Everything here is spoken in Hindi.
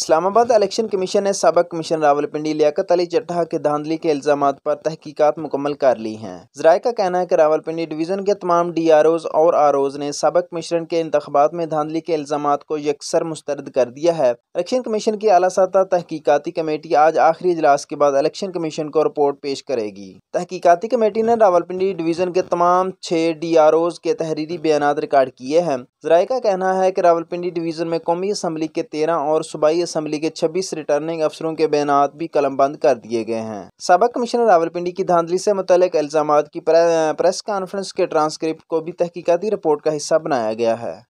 इस्लामाबाद इलेक्शन कमीशन ने सबक कमीशन रावलपिंडी लियाकत अली चटा के धांधली के इल्जाम पर तहकीकत मुकम्मल कर ली हैं जराये का कहना है कि रावलपिंडी डिवीजन के तमाम डी आर ओज और आर ओज ने सबक कमीशन के इंतबात में धांधली के इल्जाम को यकसर मुस्तरद कर दिया है इलेक्शन कमीशन की अला सतह तहकीकती कमेटी आज आखिरी इजलास के बाद इलेक्शन कमीशन को रिपोर्ट पेश करेगी तहकीकती कमेटी ने रावलपिंडी डिवीजन के तमाम छह डी आर ओज के तहरीरी बयान रिकॉर्ड किए हैं जराये का कहना है कि रावलपिंडी डिवीजन में कौमी असम्बली के तेरह और सूबाई असम्बली के छब्बीस रिटर्निंग अफसरों के बैनात भी कलम बंद कर दिए गए हैं सबक कमिश्नर रावलपिंडी की धांधली से मुतल इल्जाम की प्रेस कॉन्फ्रेंस के ट्रांसक्रिप्ट को भी तहकीकती रिपोर्ट का हिस्सा बनाया गया है